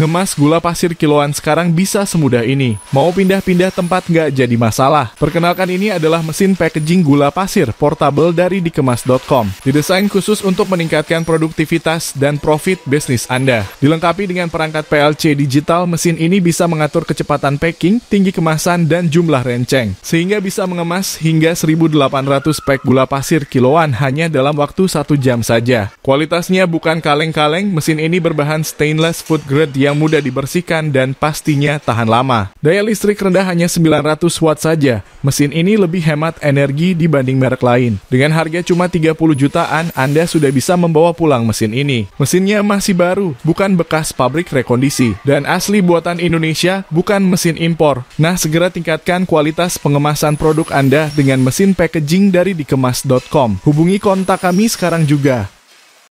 Ngemas gula pasir kiloan sekarang bisa semudah ini. Mau pindah-pindah tempat nggak jadi masalah. Perkenalkan ini adalah mesin packaging gula pasir portable dari dikemas.com. Didesain khusus untuk meningkatkan produktivitas dan profit bisnis Anda. Dilengkapi dengan perangkat PLC digital, mesin ini bisa mengatur kecepatan packing, tinggi kemasan, dan jumlah renceng. Sehingga bisa mengemas hingga 1.800 pack gula pasir kiloan hanya dalam waktu satu jam saja. Kualitasnya bukan kaleng-kaleng, mesin ini berbahan stainless food grade yang yang mudah dibersihkan dan pastinya tahan lama. Daya listrik rendah hanya 900 watt saja. Mesin ini lebih hemat energi dibanding merek lain. Dengan harga cuma 30 jutaan, Anda sudah bisa membawa pulang mesin ini. Mesinnya masih baru, bukan bekas pabrik rekondisi. Dan asli buatan Indonesia, bukan mesin impor. Nah, segera tingkatkan kualitas pengemasan produk Anda dengan mesin packaging dari dikemas.com. Hubungi kontak kami sekarang juga.